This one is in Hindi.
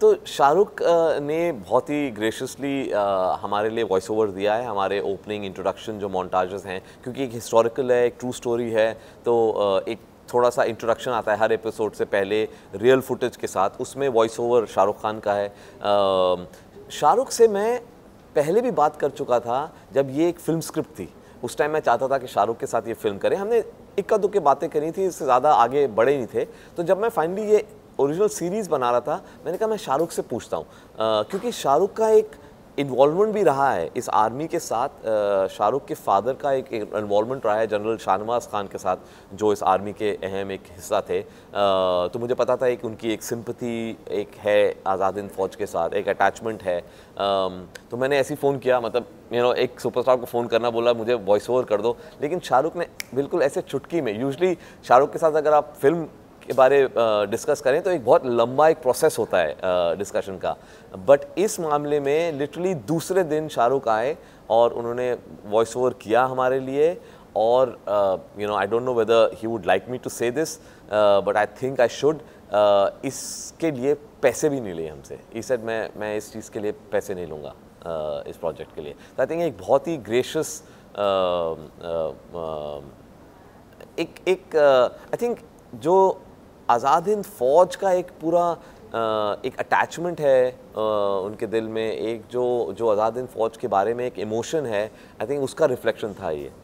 तो शाहरुख ने बहुत ही ग्रेशियसली हमारे लिए वॉइस ओवर दिया है हमारे ओपनिंग इंट्रोडक्शन जो मोन्टाजेस हैं क्योंकि एक हिस्टोरिकल है एक ट्रू स्टोरी है तो एक थोड़ा सा इंट्रोडक्शन आता है हर एपिसोड से पहले रियल फुटेज के साथ उसमें वॉइस ओवर शाहरुख खान का है शाहरुख से मैं पहले भी बात कर चुका था जब ये एक फिल्म स्क्रिप्ट थी उस टाइम मैं चाहता था कि शाहरुख के साथ ये फिल्म करें हमने इक्का दुक्के बातें करी थी इससे ज़्यादा आगे बढ़े नहीं थे तो जब मैं फाइनली ये ओरिजिनल सीरीज़ बना रहा था मैंने कहा मैं शाहरुख से पूछता हूँ क्योंकि शाहरुख का एक इन्वॉलमेंट भी रहा है इस आर्मी के साथ शाहरुख के फादर का एक इन्वॉलमेंट रहा है जनरल शाहनवाज खान के साथ जो इस आर्मी के अहम एक हिस्सा थे आ, तो मुझे पता था कि उनकी एक सिंपथी एक है आज़ाद हिंद फौज के साथ एक अटैचमेंट है आ, तो मैंने ऐसी फ़ोन किया मतलब यू नो एक सुपरस्टार को फ़ोन करना बोला मुझे वॉइस ओवर कर दो लेकिन शाहरुख ने बिल्कुल ऐसे चुटकी में यूजली शाहरुख के साथ अगर आप फिल्म के बारे डिस्कस करें तो एक बहुत लंबा एक प्रोसेस होता है डिस्कशन का बट इस मामले में लिटरली दूसरे दिन शाहरुख आए और उन्होंने वॉइस ओवर किया हमारे लिए और you know I don't know whether he would like me to say this but I think I should इसके लिए पैसे भी नहीं लिए हमसे इस मैं मैं इस चीज़ के लिए पैसे नहीं लूँगा uh, इस प्रोजेक्ट के लिए तो आई थिंक एक बहुत ही ग्रेशियस uh, uh, एक एक आई थिंक जो आज़ाद हिंद फौज का एक पूरा एक अटैचमेंट है उनके दिल में एक जो जो आज़ाद हिंद फौज के बारे में एक इमोशन है आई थिंक उसका रिफ्लेक्शन था ये